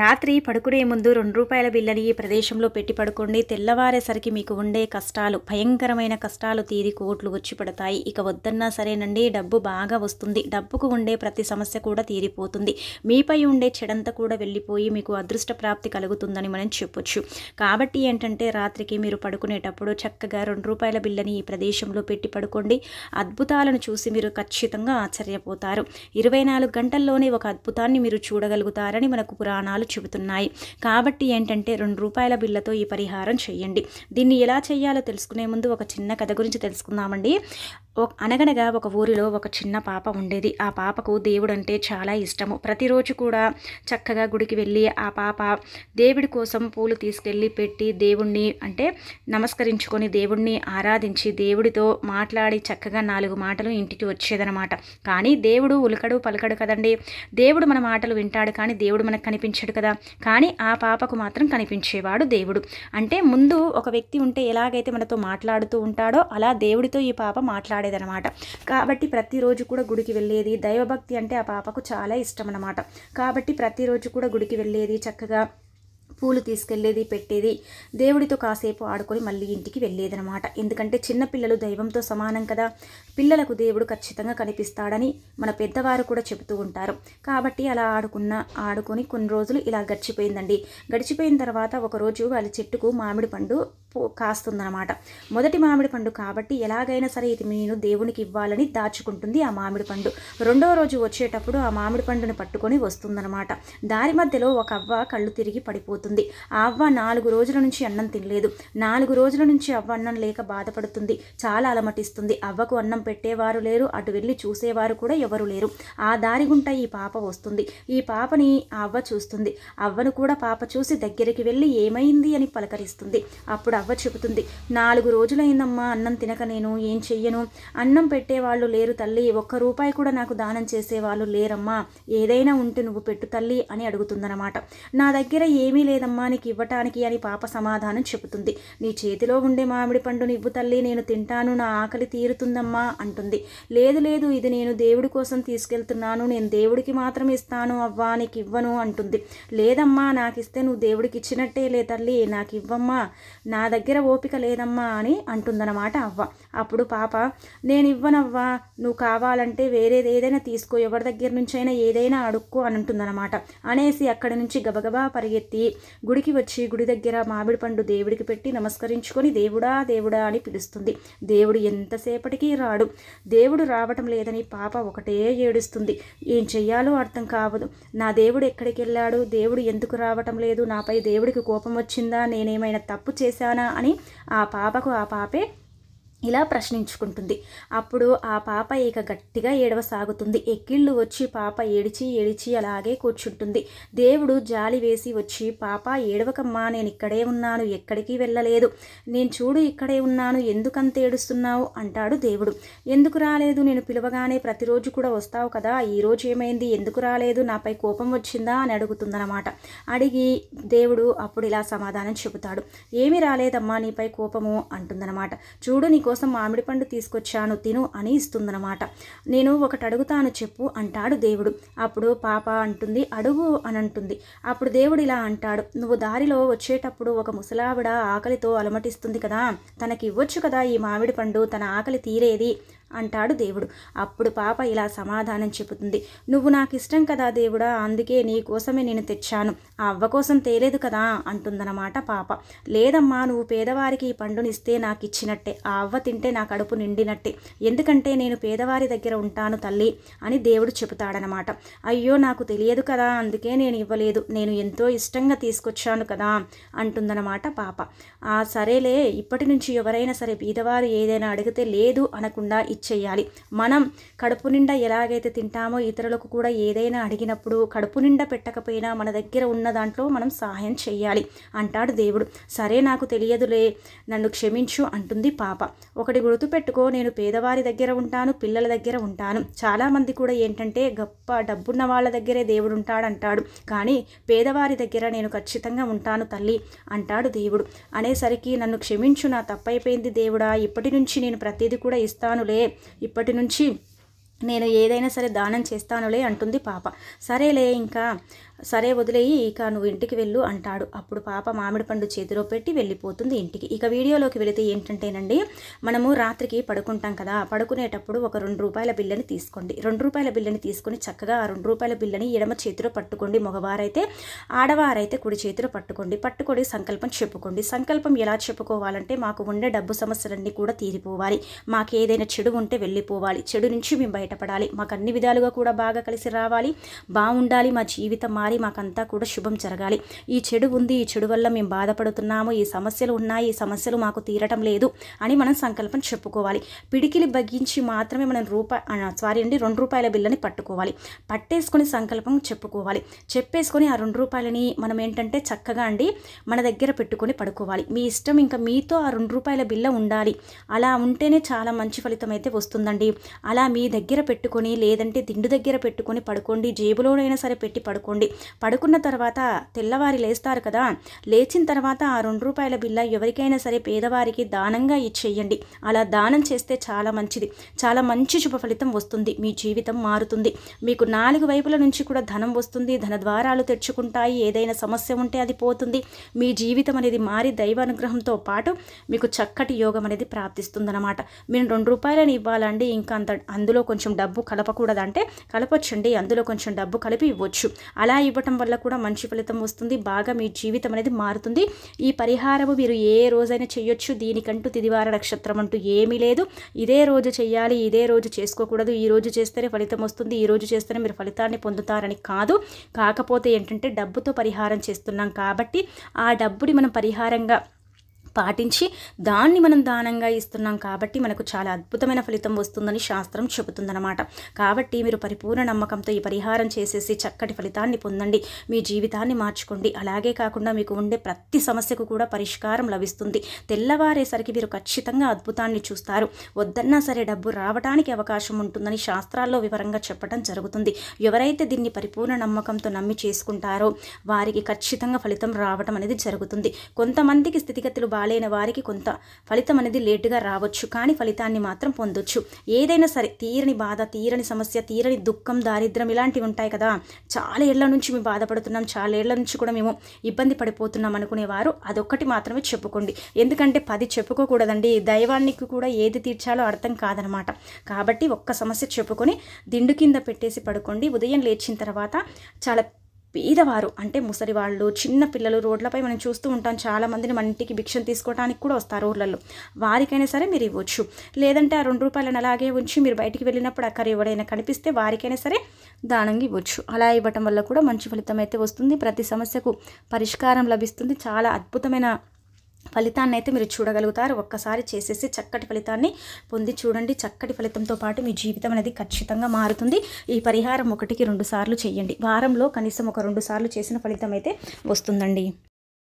రాత్రి పడుకునే ముందు రెండు రూపాయల బిల్లని ఈ ప్రదేశంలో పెట్టి పడుకోండి తెల్లవారేసరికి మీకు ఉండే కష్టాలు భయంకరమైన కష్టాలు తీరి కోట్లు వచ్చి పడతాయి ఇక వద్దన్నా సరేనండి డబ్బు బాగా వస్తుంది డబ్బుకు ఉండే ప్రతి సమస్య కూడా తీరిపోతుంది మీపై ఉండే చెడంతా కూడా వెళ్ళిపోయి మీకు అదృష్ట ప్రాప్తి కలుగుతుందని మనం చెప్పొచ్చు కాబట్టి ఏంటంటే రాత్రికి మీరు పడుకునేటప్పుడు చక్కగా రెండు రూపాయల బిల్లని ఈ ప్రదేశంలో పెట్టి పడుకోండి అద్భుతాలను చూసి మీరు ఖచ్చితంగా ఆశ్చర్యపోతారు ఇరవై నాలుగు గంటల్లోనే ఒక అద్భుతాన్ని మీరు చూడగలుగుతారని మనకు పురాణ చిహ్నాలు చెబుతున్నాయి కాబట్టి ఏంటంటే రెండు రూపాయల బిల్లతో ఈ పరిహారం చేయండి దీన్ని ఎలా చేయాలో తెలుసుకునే ముందు ఒక చిన్న కథ గురించి తెలుసుకుందామండి అనగనగా ఒక ఊరిలో ఒక చిన్న పాప ఉండేది ఆ పాపకు దేవుడు అంటే చాలా ఇష్టము ప్రతిరోజు కూడా చక్కగా గుడికి వెళ్ళి ఆ పాప దేవుడి కోసం పూలు తీసుకెళ్ళి పెట్టి దేవుణ్ణి అంటే నమస్కరించుకొని దేవుణ్ణి ఆరాధించి దేవుడితో మాట్లాడి చక్కగా నాలుగు మాటలు ఇంటికి వచ్చేదనమాట కానీ దేవుడు ఉలకడు పలకడు కదండి దేవుడు మన మాటలు వింటాడు కానీ దేవుడు మనకు కనిపించడు కదా కానీ ఆ పాపకు మాత్రం కనిపించేవాడు దేవుడు అంటే ముందు ఒక వ్యక్తి ఉంటే ఎలాగైతే మనతో మాట్లాడుతూ ఉంటాడో అలా దేవుడితో ఈ పాప మాట్లాడు పాడేదనమాట కాబట్టి ప్రతిరోజు కూడా గుడికి వెళ్ళేది దైవభక్తి అంటే ఆ పాపకు చాలా ఇష్టం అనమాట కాబట్టి ప్రతిరోజు కూడా గుడికి వెళ్ళేది చక్కగా పూలు తీసుకెళ్లేది పెట్టేది దేవుడితో కాసేపు ఆడుకొని మళ్ళీ ఇంటికి వెళ్ళేదనమాట ఎందుకంటే చిన్నపిల్లలు దైవంతో సమానం కదా పిల్లలకు దేవుడు ఖచ్చితంగా కనిపిస్తాడని మన పెద్దవారు కూడా చెబుతూ ఉంటారు కాబట్టి అలా ఆడుకున్న ఆడుకొని కొన్ని రోజులు ఇలా గడిచిపోయిందండి గడిచిపోయిన తర్వాత ఒకరోజు వాళ్ళ చెట్టుకు మామిడి పండు కాస్తుందనమాట మొదటి మామిడి పండు కాబట్టి ఎలాగైనా సరే ఇది నేను దేవునికి ఇవ్వాలని దాచుకుంటుంది ఆ మామిడి పండు రెండో రోజు వచ్చేటప్పుడు ఆ మామిడి పండును పట్టుకొని వస్తుందనమాట దారి మధ్యలో ఒక అవ్వ కళ్ళు తిరిగి పడిపోతుంది బాధపడుతుంది అవ్వ నాలుగు రోజుల నుంచి అన్నం తినలేదు నాలుగు రోజుల నుంచి అవ్వ అన్నం లేక బాధపడుతుంది చాలా అలమటిస్తుంది అవ్వకు అన్నం పెట్టేవారు లేరు అటు వెళ్ళి చూసేవారు కూడా ఎవరు లేరు ఆ దారి గుంట ఈ పాప వస్తుంది ఈ పాపని అవ్వ చూస్తుంది అవ్వను కూడా పాప చూసి దగ్గరికి వెళ్ళి ఏమైంది అని పలకరిస్తుంది అప్పుడు అవ్వ చెబుతుంది నాలుగు రోజులైందమ్మా అన్నం తినక నేను ఏం చెయ్యను అన్నం పెట్టేవాళ్ళు లేరు తల్లి ఒక్క రూపాయి కూడా నాకు దానం చేసేవాళ్ళు లేరమ్మా ఏదైనా ఉంటే నువ్వు పెట్టు తల్లి అని అడుగుతుందన్నమాట నా దగ్గర ఏమీ లేదు లేదమ్మా నీకు ఇవ్వటానికి అని పాప సమాధానం చెబుతుంది నీ చేతిలో ఉండే మామిడి పండుని ఇవ్వు తల్లి నేను తింటాను నా ఆకలి తీరుతుందమ్మా అంటుంది లేదు లేదు ఇది నేను దేవుడి కోసం తీసుకెళ్తున్నాను నేను దేవుడికి మాత్రం ఇస్తాను అవ్వా నీకు ఇవ్వను అంటుంది లేదమ్మా నాకు ఇస్తే నువ్వు దేవుడికి ఇచ్చినట్టే లే తల్లి నాకు ఇవ్వమ్మా నా దగ్గర ఓపిక లేదమ్మా అని అంటుందన్నమాట అవ్వ అప్పుడు పాప నేను ఇవ్వనవ్వా నువ్వు కావాలంటే వేరేది ఏదైనా తీసుకో ఎవరి దగ్గర నుంచైనా ఏదైనా అడుక్కో అని అంటుందన్నమాట అనేసి అక్కడి నుంచి గబగబా పరిగెత్తి గుడికి వచ్చి గుడి దగ్గర మామిడి పండు దేవుడికి పెట్టి నమస్కరించుకొని దేవుడా దేవుడా అని పిలుస్తుంది దేవుడు ఎంతసేపటికి రాడు దేవుడు రావటం లేదని పాప ఒకటే ఏడుస్తుంది ఏం చెయ్యాలో అర్థం కావదు నా దేవుడు ఎక్కడికి వెళ్ళాడు దేవుడు ఎందుకు రావటం లేదు నాపై దేవుడికి కోపం వచ్చిందా నేనేమైనా తప్పు చేశానా అని ఆ పాపకు ఆ పాపే ఇలా ప్రశ్నించుకుంటుంది అప్పుడు ఆ పాప ఇక గట్టిగా ఏడవసాగుతుంది ఎక్కిళ్ళు వచ్చి పాప ఏడిచి ఏడిచి అలాగే కూర్చుంటుంది దేవుడు జాలి వేసి వచ్చి పాప ఏడవకమ్మా నేను ఇక్కడే ఉన్నాను ఎక్కడికి వెళ్ళలేదు నేను చూడు ఇక్కడే ఉన్నాను ఎందుకంత ఏడుస్తున్నావు అంటాడు దేవుడు ఎందుకు రాలేదు నేను పిలవగానే ప్రతిరోజు కూడా వస్తావు కదా ఈరోజు ఏమైంది ఎందుకు రాలేదు నాపై కోపం వచ్చిందా అని అడుగుతుందన్నమాట అడిగి దేవుడు అప్పుడు ఇలా సమాధానం చెబుతాడు ఏమి రాలేదమ్మా నీపై కోపము అంటుందన్నమాట చూడు నీకు కోసం మామిడి పండు తీసుకొచ్చాను తిను అని ఇస్తుందనమాట నేను ఒకటి అడుగుతాను చెప్పు అంటాడు దేవుడు అప్పుడు పాప అంటుంది అడుగు అని అంటుంది అప్పుడు దేవుడు ఇలా అంటాడు నువ్వు దారిలో వచ్చేటప్పుడు ఒక ముసలావిడ ఆకలితో అలమటిస్తుంది కదా తనకి ఇవ్వచ్చు కదా ఈ మామిడి పండు తన ఆకలి తీరేది అంటాడు దేవుడు అప్పుడు పాప ఇలా సమాధానం చెబుతుంది నువ్వు నాకు ఇష్టం కదా దేవుడా అందుకే నీ కోసమే నేను తెచ్చాను ఆ అవ్వ కోసం తేలేదు కదా అంటుందన్నమాట పాప లేదమ్మా నువ్వు పేదవారికి ఈ పండునిస్తే నాకు ఇచ్చినట్టే ఆ అవ్వ తింటే నా కడుపు నిండినట్టే ఎందుకంటే నేను పేదవారి దగ్గర ఉంటాను తల్లి అని దేవుడు చెబుతాడనమాట అయ్యో నాకు తెలియదు కదా అందుకే నేను ఇవ్వలేదు నేను ఎంతో ఇష్టంగా తీసుకొచ్చాను కదా అంటుందన్నమాట పాప ఆ సరేలే ఇప్పటి నుంచి ఎవరైనా సరే పేదవారు ఏదైనా అడిగితే లేదు అనకుండా చేయాలి మనం కడుపు నిండా ఎలాగైతే తింటామో ఇతరులకు కూడా ఏదైనా అడిగినప్పుడు కడుపు నిండా పెట్టకపోయినా మన దగ్గర ఉన్న దాంట్లో మనం సహాయం చేయాలి అంటాడు దేవుడు సరే నాకు తెలియదులే నన్ను క్షమించు అంటుంది పాప ఒకటి గుర్తుపెట్టుకో నేను పేదవారి దగ్గర ఉంటాను పిల్లల దగ్గర ఉంటాను చాలామంది కూడా ఏంటంటే గొప్ప డబ్బున్న వాళ్ళ దగ్గరే దేవుడు ఉంటాడంటాడు కానీ పేదవారి దగ్గర నేను ఖచ్చితంగా ఉంటాను తల్లి అంటాడు దేవుడు అనేసరికి నన్ను క్షమించు నా తప్పైపోయింది దేవుడా ఇప్పటి నుంచి నేను ప్రతిదీ కూడా ఇస్తానులే ఇప్పటి నుంచి నేను ఏదైనా సరే దానం చేస్తానులే అంటుంది పాప సరేలే ఇంకా సరే వదిలేయి ఇక నువ్వు ఇంటికి వెళ్ళు అంటాడు అప్పుడు పాప మామిడి పండు చేతిలో పెట్టి వెళ్ళిపోతుంది ఇంటికి ఇక వీడియోలోకి వెళితే ఏంటంటేనండి మనము రాత్రికి పడుకుంటాం కదా పడుకునేటప్పుడు ఒక రెండు రూపాయల బిల్లని తీసుకోండి రెండు రూపాయల బిల్లని తీసుకుని చక్కగా ఆ రెండు రూపాయల బిల్లని ఎడమ చేతిలో పట్టుకోండి మగవారైతే ఆడవారైతే కుడి చేతిలో పట్టుకోండి పట్టుకొని సంకల్పం చెప్పుకోండి సంకల్పం ఎలా చెప్పుకోవాలంటే మాకు ఉండే డబ్బు సమస్యలన్నీ కూడా తీరిపోవాలి మాకు ఏదైనా చెడు ఉంటే వెళ్ళిపోవాలి చెడు నుంచి మేము బయటపడాలి మాకు అన్ని విధాలుగా కూడా బాగా కలిసి రావాలి బాగుండాలి మా జీవితం మారి మాకంతా కూడా శుభం జరగాలి ఈ చెడు ఉంది ఈ చెడు వల్ల మేము బాధపడుతున్నాము ఈ సమస్యలు ఉన్నాయి ఈ సమస్యలు మాకు తీరటం లేదు అని మనం సంకల్పం చెప్పుకోవాలి పిడికిలి బగ్గించి మాత్రమే మనం రూపాయి సారీ అండి రెండు రూపాయల బిల్లని పట్టుకోవాలి పట్టేసుకొని సంకల్పం చెప్పుకోవాలి చెప్పేసుకొని ఆ రెండు రూపాయలని మనం ఏంటంటే చక్కగా అండి మన దగ్గర పెట్టుకొని పడుకోవాలి మీ ఇష్టం ఇంకా మీతో ఆ రెండు రూపాయల బిల్ల ఉండాలి అలా ఉంటేనే చాలా మంచి ఫలితం అయితే వస్తుందండి అలా మీ దగ్గర దగ్గర పెట్టుకొని లేదంటే దిండు దగ్గర పెట్టుకొని పడుకోండి జేబులోనైనా సరే పెట్టి పడుకోండి పడుకున్న తర్వాత తెల్లవారి లేస్తారు కదా లేచిన తర్వాత ఆ రెండు రూపాయల బిల్ల ఎవరికైనా సరే పేదవారికి దానంగా ఇచ్చేయండి అలా దానం చేస్తే చాలా మంచిది చాలా మంచి శుభ ఫలితం వస్తుంది మీ జీవితం మారుతుంది మీకు నాలుగు వైపుల నుంచి కూడా ధనం వస్తుంది ధన ద్వారాలు తెచ్చుకుంటాయి ఏదైనా సమస్య ఉంటే అది పోతుంది మీ జీవితం అనేది మారి దైవ అనుగ్రహంతో పాటు మీకు చక్కటి యోగం అనేది ప్రాప్తిస్తుందన్నమాట మీరు రెండు రూపాయలను ఇవ్వాలండి ఇంకా అంత అందులో కొంచెం కొంచెం డబ్బు కలపకూడదంటే కలపొచ్చండి అందులో కొంచెం డబ్బు కలిపి ఇవ్వచ్చు అలా ఇవ్వటం వల్ల కూడా మంచి ఫలితం వస్తుంది బాగా మీ జీవితం అనేది మారుతుంది ఈ పరిహారము మీరు ఏ రోజైనా చేయొచ్చు దీనికంటూ తిదివార నక్షత్రం అంటూ ఏమీ లేదు ఇదే రోజు చేయాలి ఇదే రోజు చేసుకోకూడదు ఈ రోజు చేస్తేనే ఫలితం వస్తుంది ఈ రోజు చేస్తేనే మీరు ఫలితాన్ని పొందుతారని కాదు కాకపోతే ఏంటంటే డబ్బుతో పరిహారం చేస్తున్నాం కాబట్టి ఆ డబ్బుని మనం పరిహారంగా పాటించి దాన్ని మనం దానంగా ఇస్తున్నాం కాబట్టి మనకు చాలా అద్భుతమైన ఫలితం వస్తుందని శాస్త్రం చెబుతుందన్నమాట కాబట్టి మీరు పరిపూర్ణ నమ్మకంతో ఈ పరిహారం చేసేసి చక్కటి ఫలితాన్ని పొందండి మీ జీవితాన్ని మార్చుకోండి అలాగే కాకుండా మీకు ఉండే ప్రతి సమస్యకు కూడా పరిష్కారం లభిస్తుంది తెల్లవారేసరికి మీరు ఖచ్చితంగా అద్భుతాన్ని చూస్తారు వద్దన్నా సరే డబ్బు రావడానికి అవకాశం ఉంటుందని శాస్త్రాల్లో వివరంగా చెప్పడం జరుగుతుంది ఎవరైతే దీన్ని పరిపూర్ణ నమ్మకంతో నమ్మి చేసుకుంటారో వారికి ఖచ్చితంగా ఫలితం రావడం అనేది జరుగుతుంది కొంతమందికి స్థితిగతులు బాగా పాలైన వారికి కొంత ఫలితం అనేది లేటుగా రావచ్చు కానీ ఫలితాన్ని మాత్రం పొందొచ్చు ఏదైనా సరే తీరని బాధ తీరని సమస్య తీరని దుఃఖం దారిద్రం ఇలాంటివి ఉంటాయి కదా చాలా ఏళ్ల నుంచి మేము బాధపడుతున్నాం చాలా ఏళ్ల నుంచి కూడా మేము ఇబ్బంది పడిపోతున్నాం అనుకునేవారు అదొక్కటి మాత్రమే చెప్పుకోండి ఎందుకంటే పది చెప్పుకోకూడదండి దైవానికి కూడా ఏది తీర్చాలో అర్థం కాదనమాట కాబట్టి ఒక్క సమస్య చెప్పుకొని దిండు కింద పెట్టేసి పడుకోండి ఉదయం లేచిన తర్వాత చాలా పేదవారు అంటే ముసలివాళ్ళు చిన్న పిల్లలు రోడ్లపై మనం చూస్తూ ఉంటాం చాలామందిని మన ఇంటికి భిక్షను తీసుకోవడానికి కూడా వస్తారు ఊర్లలో వారికైనా సరే మీరు ఇవ్వచ్చు లేదంటే ఆ రెండు రూపాయలను అలాగే ఉంచి మీరు బయటికి వెళ్ళినప్పుడు అక్కడ ఎవరైనా కనిపిస్తే వారికైనా సరే దానంగా ఇవ్వచ్చు అలా ఇవ్వటం వల్ల కూడా మంచి ఫలితం అయితే వస్తుంది ప్రతి సమస్యకు పరిష్కారం లభిస్తుంది చాలా అద్భుతమైన ఫలితాన్ని అయితే మీరు చూడగలుగుతారు ఒక్కసారి చేసేసి చక్కటి ఫలితాన్ని పొంది చూడండి చక్కటి ఫలితంతో పాటు మీ జీవితం అనేది ఖచ్చితంగా మారుతుంది ఈ పరిహారం ఒకటికి రెండు సార్లు చేయండి వారంలో కనీసం ఒక రెండు సార్లు చేసిన ఫలితం అయితే వస్తుందండి